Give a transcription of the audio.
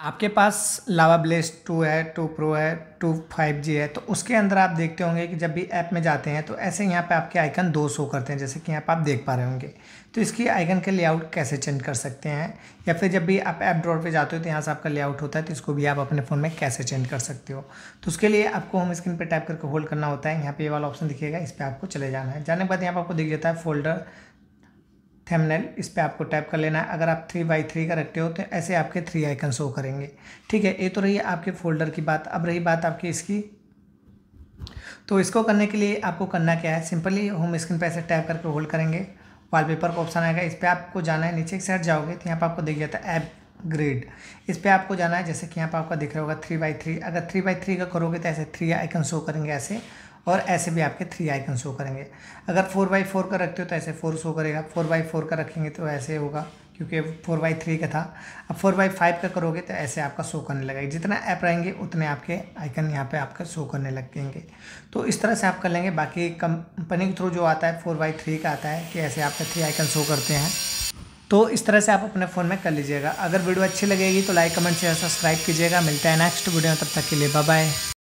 आपके पास Lava Blaze two है टू प्रो है टू फाइव जी है तो उसके अंदर आप देखते होंगे कि जब भी ऐप में जाते हैं तो ऐसे यहाँ पे आपके आइकन दो शो करते हैं जैसे कि यहाँ पर आप देख पा रहे होंगे तो इसकी आइकन के लेआउट कैसे चेंज कर सकते हैं या फिर जब भी आप ऐप ड्रॉर पे जाते हो तो यहाँ से आपका लेआउट होता है तो इसको भी आप अपने फ़ोन में कैसे चेंज कर सकते हो तो उसके लिए आपको होम स्क्रीन पर टाइप करके होल्ड करना होता है यहाँ पर ये वाला ऑप्शन दिखेगा इस पर आपको चले जाना है जाने के बाद यहाँ पर आपको दिख जाता है फोल्डर थेमनेल इस पर आपको टैप कर लेना है अगर आप थ्री बाई थ्री का रखते हो तो ऐसे आपके थ्री आइकन शो करेंगे ठीक है ये तो रही आपके फोल्डर की बात अब रही बात आपकी इसकी तो इसको करने के लिए आपको करना क्या है सिंपली होम स्क्रीन पर ऐसे टैप करके होल्ड करेंगे वॉलपेपर का ऑप्शन आएगा इस पर आपको जाना है नीचे एक साइड जाओगे तो यहाँ पर आपको दिख जाता है ऐप ग्रेड इस पर आपको जाना है जैसे कि यहाँ पर आपका दिख रहा होगा थ्री बाई थ्री अगर थ्री बाई थ्री का करोगे तो ऐसे थ्री आइकन शो करेंगे ऐसे और ऐसे भी आपके थ्री आइकन शो करेंगे अगर फोर बाई फोर का रखते हो तो ऐसे फोर शो करेगा फोर बाई फोर का रखेंगे तो ऐसे होगा क्योंकि फोर बाई थ्री का था अब फोर बाई फाइव का करोगे तो ऐसे आपका शो करने लगेगा जितना ऐप रहेंगे उतने आपके आइकन यहाँ पे आपका शो करने लगेंगे तो इस तरह से आप कर लेंगे बाकी कंपनी के थ्रू जो आता है फोर बाई थ्री का आता है कि ऐसे आपका थ्री आइकन शो करते हैं तो इस तरह से आप अपने फ़ोन में कर लीजिएगा अगर वीडियो अच्छी लगेगी तो लाइक कमेंट शेयर सब्सक्राइब कीजिएगा मिलता है नेक्स्ट वीडियो तब तक के लिए बाय